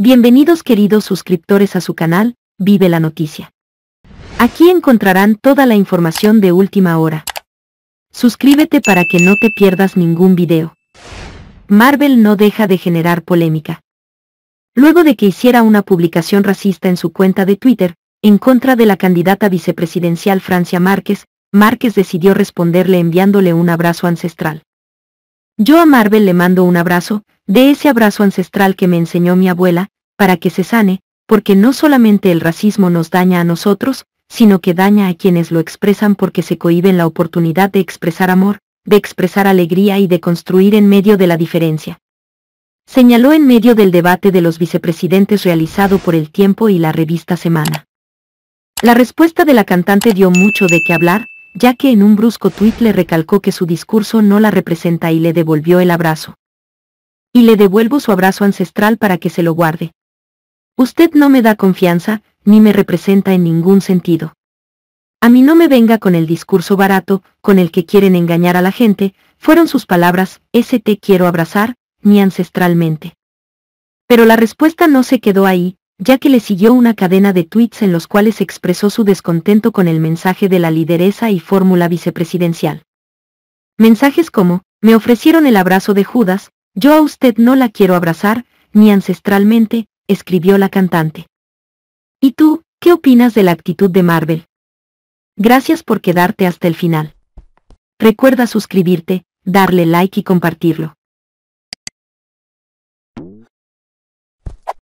Bienvenidos queridos suscriptores a su canal, Vive la Noticia. Aquí encontrarán toda la información de última hora. Suscríbete para que no te pierdas ningún video. Marvel no deja de generar polémica. Luego de que hiciera una publicación racista en su cuenta de Twitter, en contra de la candidata vicepresidencial Francia Márquez, Márquez decidió responderle enviándole un abrazo ancestral. Yo a Marvel le mando un abrazo, de ese abrazo ancestral que me enseñó mi abuela, para que se sane, porque no solamente el racismo nos daña a nosotros, sino que daña a quienes lo expresan porque se cohiben la oportunidad de expresar amor, de expresar alegría y de construir en medio de la diferencia. Señaló en medio del debate de los vicepresidentes realizado por El Tiempo y la revista Semana. La respuesta de la cantante dio mucho de qué hablar, ya que en un brusco tuit le recalcó que su discurso no la representa y le devolvió el abrazo. Y le devuelvo su abrazo ancestral para que se lo guarde. Usted no me da confianza, ni me representa en ningún sentido. A mí no me venga con el discurso barato, con el que quieren engañar a la gente, fueron sus palabras, ese te quiero abrazar, ni ancestralmente. Pero la respuesta no se quedó ahí, ya que le siguió una cadena de tweets en los cuales expresó su descontento con el mensaje de la lideresa y fórmula vicepresidencial. Mensajes como, me ofrecieron el abrazo de Judas, yo a usted no la quiero abrazar, ni ancestralmente, escribió la cantante. ¿Y tú, qué opinas de la actitud de Marvel? Gracias por quedarte hasta el final. Recuerda suscribirte, darle like y compartirlo.